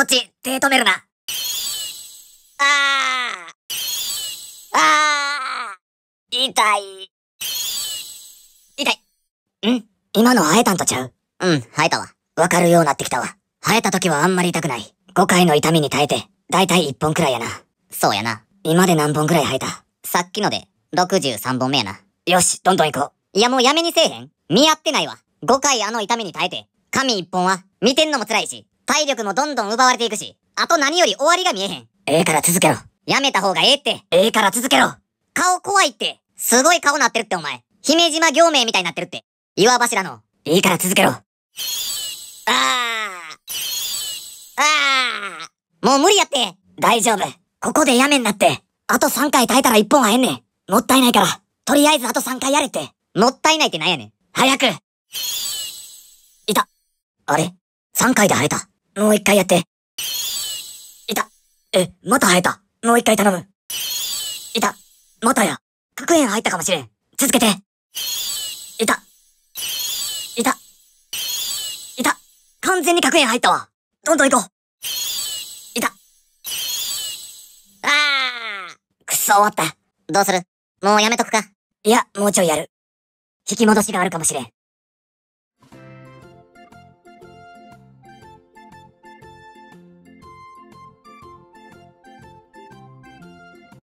こっち、手止めるな。ああ。ああ。痛い。痛い。ん今の生えたんとちゃううん、生えたわ。わかるようになってきたわ。生えた時はあんまり痛くない。5回の痛みに耐えて、だいたい1本くらいやな。そうやな。今で何本くらい生えたさっきので、63本目やな。よし、どんどん行こう。いやもうやめにせえへん見合ってないわ。5回あの痛みに耐えて、髪1本は、見てんのも辛いし、体力もどんどん奪われていくし、あと何より終わりが見えへん。ええから続けろ。やめた方がええって。ええから続けろ。顔怖いって。すごい顔なってるってお前。姫島行名みたいになってるって。岩柱の。いいから続けろ。ああ。ああ。もう無理やって。大丈夫。ここでやめんなって。あと3回耐えたら1本はえんねん。もったいないから。とりあえずあと3回やれって。もったいないってなんやねん。早く。いた。あれ ?3 回で会えた。もう一回やって。いた。え、また生えた。もう一回頼む。いた。またや。核炎入ったかもしれん。続けて。いた。いた。いた。完全に核炎入ったわ。どんどん行こう。いた。あー。くそ終わった。どうするもうやめとくか。いや、もうちょいやる。引き戻しがあるかもしれん。